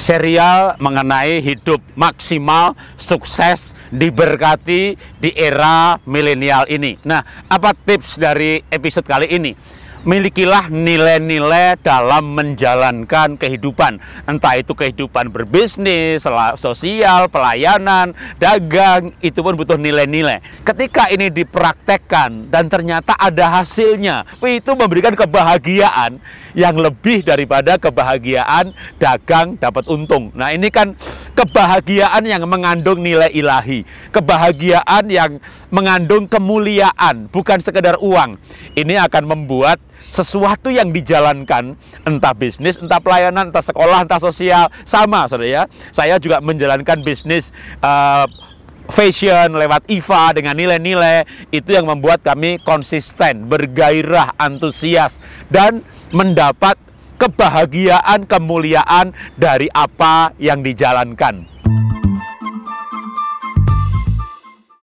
serial mengenai hidup maksimal, sukses, diberkati di era milenial ini. Nah, apa tips dari episode kali ini? milikilah nilai-nilai dalam menjalankan kehidupan. Entah itu kehidupan berbisnis, sosial, pelayanan, dagang, itu pun butuh nilai-nilai. Ketika ini dipraktekkan dan ternyata ada hasilnya, itu memberikan kebahagiaan yang lebih daripada kebahagiaan dagang dapat untung. Nah ini kan kebahagiaan yang mengandung nilai ilahi. Kebahagiaan yang mengandung kemuliaan, bukan sekedar uang. Ini akan membuat sesuatu yang dijalankan entah bisnis, entah pelayanan, entah sekolah, entah sosial sama saudara ya. Saya juga menjalankan bisnis uh, fashion lewat IFA dengan nilai-nilai itu yang membuat kami konsisten, bergairah, antusias dan mendapat kebahagiaan, kemuliaan dari apa yang dijalankan.